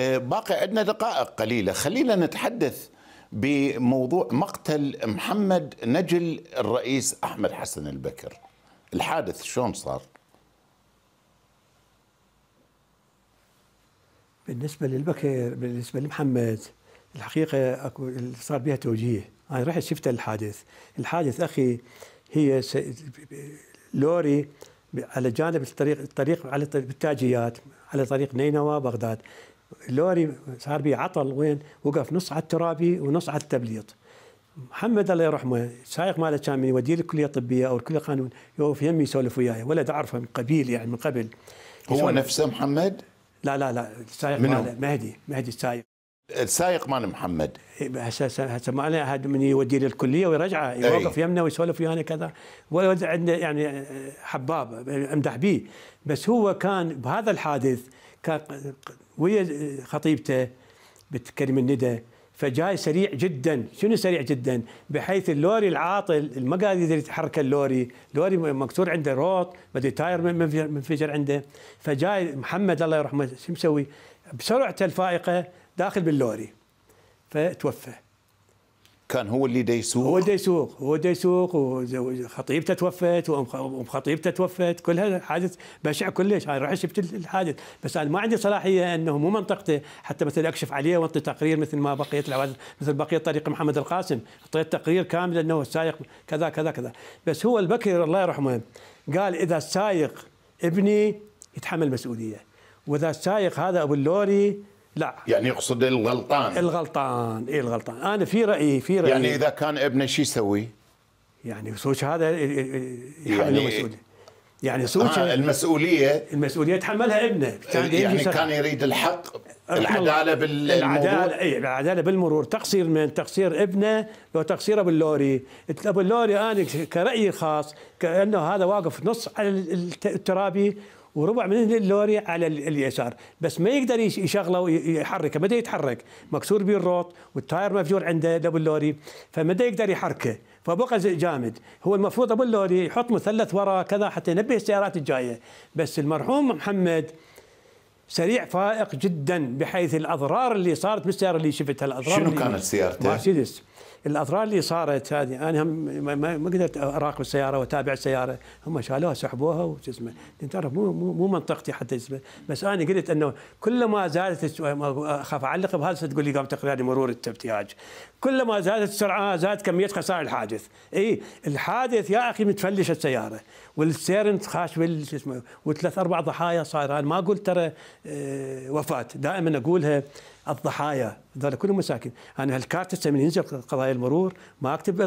باقي عندنا دقائق قليلة خلينا نتحدث بموضوع مقتل محمد نجل الرئيس أحمد حسن البكر الحادث شلون صار بالنسبة للبكر بالنسبة لمحمد الحقيقة أكو صار بها توجيه أنا يعني رحت شفت الحادث الحادث أخي هي لوري على جانب الطريق الطريق على بالتاجيات على طريق نينوى بغداد اللوري صار به عطل وين وقف نص على الترابي ونص على التبليط محمد الله يرحمه سايق ماله كان يوديه الكليه الطبيه او الكليه القانون يوقف يمي يسولف وياي ولد اعرفه من قبيل يعني من قبل هو نفسه محمد؟ لا لا لا السايق ماله مهدي مهدي السايق السايق مال محمد إيه، هسه هسه ما انا احد من يوديه للكليه ويرجعه يوقف يمنا ويسولف ويانا كذا ولد عندنا يعني حباب امدح به بس هو كان بهذا الحادث كان ويا خطيبته بتكلم الندى فجاي سريع جدا شنو سريع جدا بحيث اللوري العاطل ما قاعد يقدر يتحرك اللوري لوري مكسور عنده روط بدي تاير منفجر عنده فجاي محمد الله يرحمه شو مسوي بسرعته الفائقه داخل باللوري فتوفى كان هو اللي دا يسوق هو دا يسوق هو دا يسوق وخطيبته توفت وام خطيبته توفت كل هذا حادث بشع كلش انا رحت شفت الحادث بس انا ما عندي صلاحيه انه مو منطقته حتى مثل اكشف عليه وانطي تقرير مثل ما بقيه الحوادث مثل بقيه طريق محمد القاسم اعطيت تقرير كامل انه السائق كذا كذا كذا بس هو البكر الله يرحمه قال اذا السائق ابني يتحمل مسؤوليه واذا السائق هذا ابو اللوري لا يعني يقصد الغلطان الغلطان اي الغلطان انا في رايي في رايي يعني اذا كان ابنه شو يسوي؟ يعني سوش هذا إيه، إيه، إيه، يحمل يعني المسؤوليه يعني سوش آه المسؤوليه المسؤوليه تحملها ابنه كان يعني كان يريد الحق العداله بالمرور العداله اي العداله بالمرور تقصير من تقصير ابنه لو تقصيره باللوري ابو اللوري انا كرايي الخاص كانه هذا واقف نص على الترابي وربع من اللوري على اليسار بس ما يقدر يشغله ويحركه ما يتحرك مكسور به الروت والتاير مفجور عنده دبل اللوري فما يقدر يحركه فبقى جامد هو المفروض ابو اللوري يحط مثلث وراء كذا حتى ينبه السيارات الجايه بس المرحوم محمد سريع فائق جدا بحيث الاضرار اللي صارت بالسياره اللي شفتها الاضرار شنو كانت سيارته؟ مرسيدس الاضرار اللي صارت هذه انا هم ما قدرت اراقب السياره واتابع السياره هم شالوها سحبوها وش اسمه تعرف مو مو منطقتي حتى اسمه بس انا قلت انه كلما زادت اخاف اعلق بهذا تقول لي قام تقرير مرور الابتهاج كلما زادت السرعه زادت كميه خسائر الحادث اي الحادث يا اخي متفلش السياره والسيرنت خاش بال اسمه وثلاث اربع ضحايا صايره انا ما اقول ترى آه، وفاه دائما اقولها الضحايا هذول كلهم مساكين انا هالكارت من ينزل قضايا ضحايا المرور ما اكتب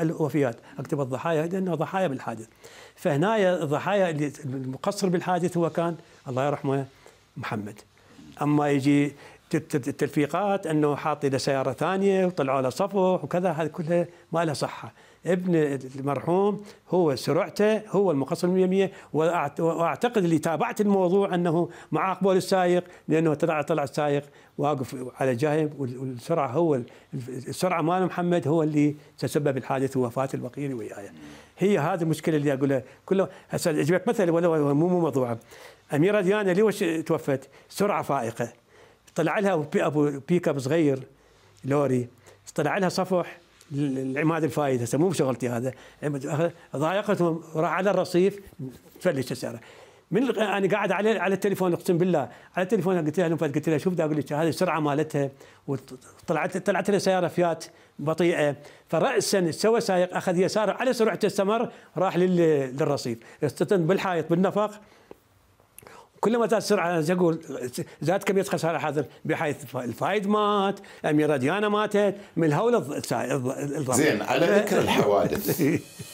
الوفيات اكتب الضحايا لانه ضحايا بالحادث فهنا الضحايا اللي المقصر بالحادث هو كان الله يرحمه محمد اما يجي تلفيقات انه حاط له سياره ثانيه وطلعوا له صفح وكذا هذه كلها ما لها صحه ابن المرحوم هو سرعته هو المقصر 100% واعتقد اللي تابعت الموضوع انه معاقبه للسائق السائق لانه طلع طلع السائق واقف على جانب والسرعه هو السرعه مال محمد هو اللي تسبب الحادث ووفاه البقير وياي هي هذه المشكله اللي اقولها كله هسه اجيب لك مثل ولا مو موضوع اميره ديانه ليش توفت؟ سرعه فائقه طلع لها ابو بيك اب صغير لوري طلع لها صفح العماد الفايد هسه مو بشغلتي هذا ضايقته راح على الرصيف فلش السياره من انا قاعد على على التليفون اقسم بالله على التليفون قلت لها قلت لها شوف اقول لك هذه السرعه مالتها وطلعت طلعت لها سياره فيات بطيئه فراسا سوى سايق اخذ يساره على سرعته استمر راح للرصيف استتن بالحائط بالنفق كلما زادت السرعه اقول زاد كميه خساره حاصل بحيث الفايد مات اميره ديانا ماتت من الهول الضرب زين على ذكر الحوادث